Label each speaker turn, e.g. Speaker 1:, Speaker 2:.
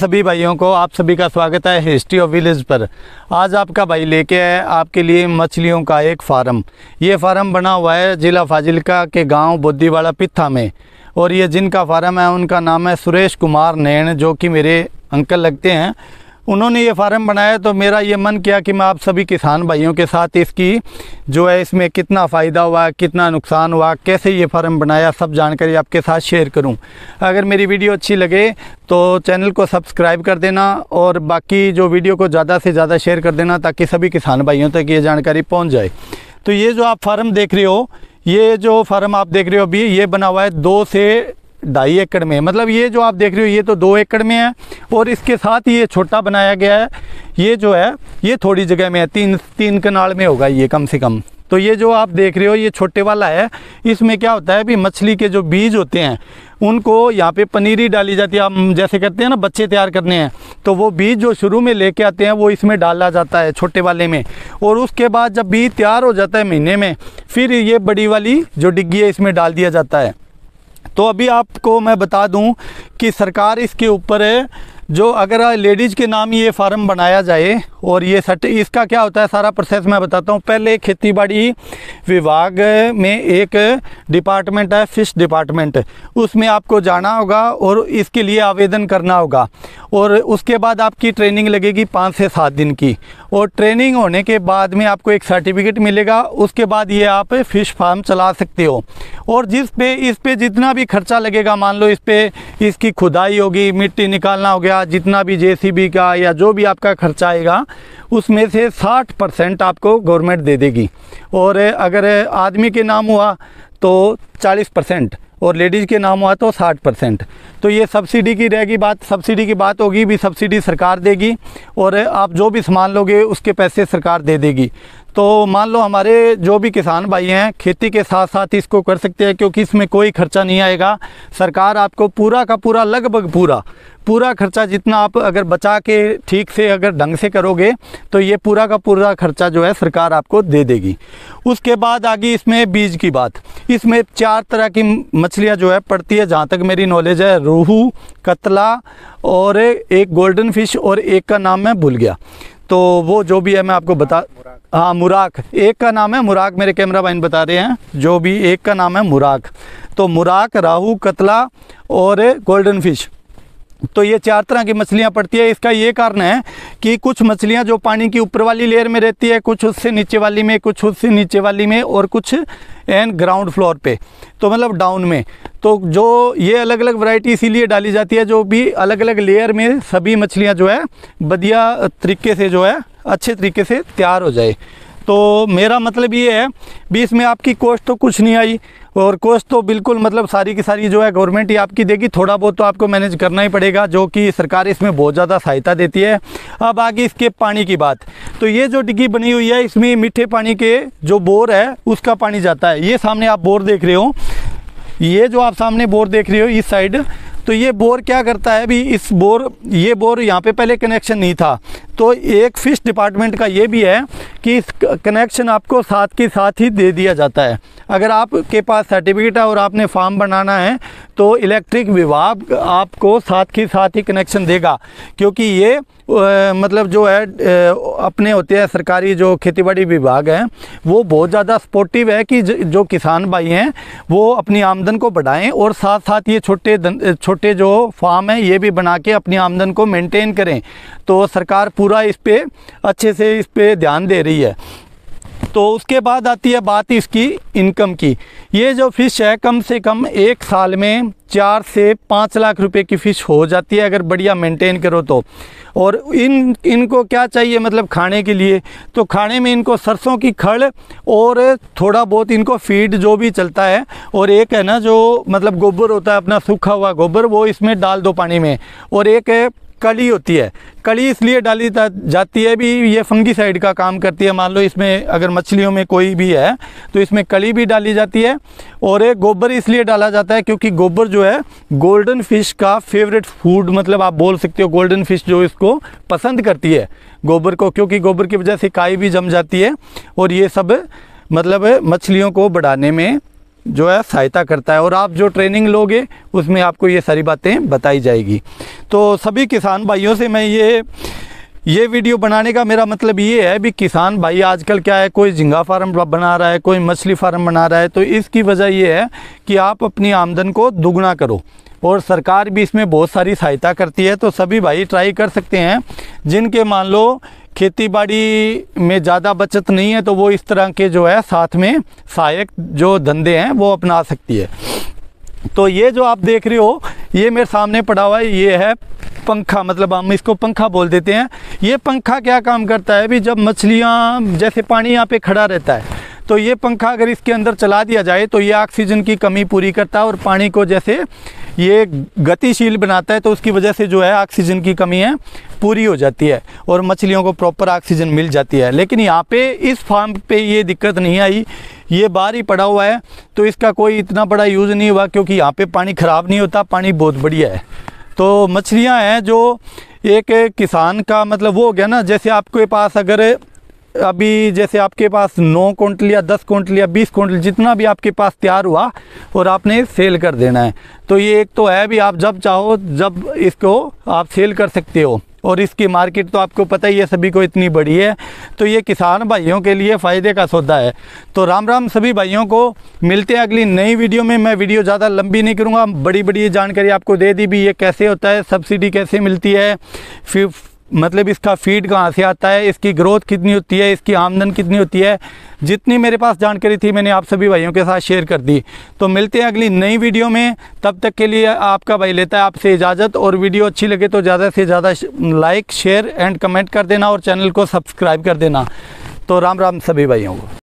Speaker 1: सभी भाइयों को आप सभी का स्वागत है हिस्ट्री ऑफ विलेज पर आज आपका भाई लेके आए आपके लिए मछलियों का एक फार्म ये फार्म बना हुआ है ज़िला फाजिलका के गांव बुद्धिवाड़ा पिथा में और ये जिनका फार्म है उनका नाम है सुरेश कुमार नैन जो कि मेरे अंकल लगते हैं उन्होंने ये फार्म बनाया तो मेरा ये मन किया कि मैं आप सभी किसान भाइयों के साथ इसकी जो है इसमें कितना फ़ायदा हुआ कितना नुकसान हुआ कैसे ये फार्म बनाया सब जानकारी आपके साथ शेयर करूं अगर मेरी वीडियो अच्छी लगे तो चैनल को सब्सक्राइब कर देना और बाकी जो वीडियो को ज़्यादा से ज़्यादा शेयर कर देना ताकि सभी किसान भाइयों तक ये जानकारी पहुँच जाए तो ये जो आप फार्म देख रहे हो ये जो फार्म आप देख रहे हो अभी ये बना हुआ है दो से ढाई एकड़ में मतलब ये जो आप देख रहे हो ये तो दो एकड़ में है और इसके साथ ये छोटा बनाया गया है ये जो है ये थोड़ी जगह में है तीन तीन कनाल में होगा ये कम से कम तो ये जो आप देख रहे हो ये छोटे वाला है इसमें क्या होता है भी मछली के जो बीज होते हैं उनको यहाँ पे पनीरी डाली जाती है हम जैसे करते हैं ना बच्चे तैयार करने हैं तो वो बीज जो शुरू में लेके आते हैं वो इसमें डाला जाता है छोटे वाले में और उसके बाद जब बीज तैयार हो जाता है महीने में फिर ये बड़ी वाली जो डिग्गी है इसमें डाल दिया जाता है तो अभी आपको मैं बता दूं कि सरकार इसके ऊपर जो अगर लेडीज़ के नाम ये फार्म बनाया जाए और ये सट इसका क्या होता है सारा प्रोसेस मैं बताता हूँ पहले खेतीबाड़ी विभाग में एक डिपार्टमेंट है फिश डिपार्टमेंट उसमें आपको जाना होगा और इसके लिए आवेदन करना होगा और उसके बाद आपकी ट्रेनिंग लगेगी पाँच से सात दिन की और ट्रेनिंग होने के बाद में आपको एक सर्टिफिकेट मिलेगा उसके बाद ये आप फ़िश फार्म चला सकते हो और जिस पे इस पे जितना भी खर्चा लगेगा मान लो इस पे इसकी खुदाई होगी मिट्टी निकालना हो गया या जितना भी जेसीबी का या जो भी आपका खर्चा आएगा उसमें से 60 परसेंट आपको गवर्नमेंट दे देगी और अगर आदमी के नाम हुआ तो 40 परसेंट और लेडीज़ के नाम हुआ तो 60 परसेंट तो ये सब्सिडी की रहेगी बात सब्सिडी की बात होगी भी सब्सिडी सरकार देगी और आप जो भी सामान लोगे उसके पैसे सरकार दे देगी तो मान लो हमारे जो भी किसान भाई हैं खेती के साथ साथ इसको कर सकते हैं क्योंकि इसमें कोई खर्चा नहीं आएगा सरकार आपको पूरा का पूरा लगभग पूरा पूरा खर्चा जितना आप अगर बचा के ठीक से अगर ढंग से करोगे तो ये पूरा का पूरा खर्चा जो है सरकार आपको दे देगी उसके बाद आगे इसमें बीज की बात इसमें चार तरह की मछलियाँ जो है पड़ती है जहाँ तक मेरी नॉलेज है रोहू कतला और एक गोल्डन फिश और एक का नाम मैं भूल गया तो वो जो भी है मैं आपको बता हाँ मुराक एक का नाम है मुराक मेरे कैमरा मैन बता रहे हैं जो भी एक का नाम है मुराक तो मुराक राहू कतला और गोल्डन फिश तो ये चार तरह की मछलियाँ पड़ती है इसका ये कारण है कि कुछ मछलियाँ जो पानी की ऊपर वाली लेयर में रहती है कुछ उससे नीचे वाली में कुछ उससे नीचे वाली में और कुछ एन ग्राउंड फ्लोर पे तो मतलब डाउन में तो जो ये अलग अलग वैरायटी इसीलिए डाली जाती है जो भी अलग अलग लेयर में सभी मछलियाँ जो है बढ़िया तरीके से जो है अच्छे तरीके से तैयार हो जाए तो मेरा मतलब ये है भी इसमें आपकी कोस्ट तो कुछ नहीं आई और कोस्ट तो बिल्कुल मतलब सारी की सारी जो है गवर्नमेंट ही आपकी देगी थोड़ा बहुत तो आपको मैनेज करना ही पड़ेगा जो कि सरकार इसमें बहुत ज़्यादा सहायता देती है अब आगे इसके पानी की बात तो ये जो डिग्गी बनी हुई है इसमें मीठे पानी के जो बोर है उसका पानी जाता है ये सामने आप बोर देख रहे हो ये जो आप सामने बोर देख रहे हो इस साइड तो ये बोर क्या करता है अभी इस बोर ये बोर यहाँ पे पहले कनेक्शन नहीं था तो एक फिश डिपार्टमेंट का ये भी है कि इस कनेक्शन आपको साथ के साथ ही दे दिया जाता है अगर आपके पास सर्टिफिकेट है और आपने फार्म बनाना है तो इलेक्ट्रिक विभाग आपको साथ के साथ ही कनेक्शन देगा क्योंकि ये मतलब जो है अपने होते हैं सरकारी जो खेतीबाड़ी विभाग है वो बहुत ज़्यादा सपोर्टिव है कि जो किसान भाई हैं वो अपनी आमदन को बढ़ाएं और साथ साथ ये छोटे छोटे जो फार्म हैं ये भी बना के अपनी आमदन को मेंटेन करें तो सरकार पूरा इस पर अच्छे से इस पर ध्यान दे रही है तो उसके बाद आती है बात इसकी इनकम की ये जो फ़िश है कम से कम एक साल में चार से पाँच लाख रुपए की फ़िश हो जाती है अगर बढ़िया मेंटेन करो तो और इन इनको क्या चाहिए मतलब खाने के लिए तो खाने में इनको सरसों की खड़ और थोड़ा बहुत इनको फीड जो भी चलता है और एक है ना जो मतलब गोबर होता है अपना सूखा हुआ गोबर वो इसमें डाल दो पानी में और एक है कली होती है कली इसलिए डाली जाती है भी ये फंगीसाइड का काम करती है मान लो इसमें अगर मछलियों में कोई भी है तो इसमें कली भी डाली जाती है और एक गोबर इसलिए डाला जाता है क्योंकि गोबर जो है गोल्डन फिश का फेवरेट फूड मतलब आप बोल सकते हो गोल्डन फिश जो इसको पसंद करती है गोबर को क्योंकि गोबर की वजह से काई भी जम जाती है और ये सब मतलब मछलियों को बढ़ाने में जो है सहायता करता है और आप जो ट्रेनिंग लोगे उसमें आपको ये सारी बातें बताई जाएगी तो सभी किसान भाइयों से मैं ये ये वीडियो बनाने का मेरा मतलब ये है भी किसान भाई आजकल क्या है कोई झिंगा फार्म बना रहा है कोई मछली फार्म बना रहा है तो इसकी वजह ये है कि आप अपनी आमदन को दुगना करो और सरकार भी इसमें बहुत सारी सहायता करती है तो सभी भाई ट्राई कर सकते हैं जिनके मान लो खेतीबाड़ी में ज़्यादा बचत नहीं है तो वो इस तरह के जो है साथ में सहायक जो धंधे हैं वो अपना सकती है तो ये जो आप देख रहे हो ये मेरे सामने पड़ा हुआ है ये है पंखा मतलब हम इसको पंखा बोल देते हैं ये पंखा क्या काम करता है भी जब मछलियाँ जैसे पानी यहाँ पे खड़ा रहता है तो ये पंखा अगर इसके अंदर चला दिया जाए तो ये ऑक्सीजन की कमी पूरी करता है और पानी को जैसे ये गतिशील बनाता है तो उसकी वजह से जो है ऑक्सीजन की कमी है पूरी हो जाती है और मछलियों को प्रॉपर ऑक्सीजन मिल जाती है लेकिन यहाँ पे इस फार्म पे ये दिक्कत नहीं आई ये बाहर ही पड़ा हुआ है तो इसका कोई इतना बड़ा यूज़ नहीं हुआ क्योंकि यहाँ पे पानी ख़राब नहीं होता पानी बहुत बढ़िया है तो मछलियाँ हैं जो एक किसान का मतलब वो हो गया ना जैसे आपके पास अगर अभी जैसे आपके पास नौ क्विंटल या दस क्विंटल या बीस क्विंटल जितना भी आपके पास तैयार हुआ और आपने सेल कर देना है तो ये एक तो है भी आप जब चाहो जब इसको आप सेल कर सकते हो और इसकी मार्केट तो आपको पता ही है सभी को इतनी बड़ी है तो ये किसान भाइयों के लिए फ़ायदे का सौदा है तो राम राम सभी भाइयों को मिलते हैं अगली नई वीडियो में मैं वीडियो ज़्यादा लंबी नहीं करूँगा बड़ी बड़ी जानकारी आपको दे दी भी ये कैसे होता है सब्सिडी कैसे मिलती है फिर मतलब इसका फीड कहाँ से आता है इसकी ग्रोथ कितनी होती है इसकी आमदन कितनी होती है जितनी मेरे पास जानकारी थी मैंने आप सभी भाइयों के साथ शेयर कर दी तो मिलते हैं अगली नई वीडियो में तब तक के लिए आपका भाई लेता है आपसे इजाज़त और वीडियो अच्छी लगे तो ज़्यादा से ज़्यादा लाइक शेयर एंड कमेंट कर देना और चैनल को सब्सक्राइब कर देना तो राम राम सभी भाइयों को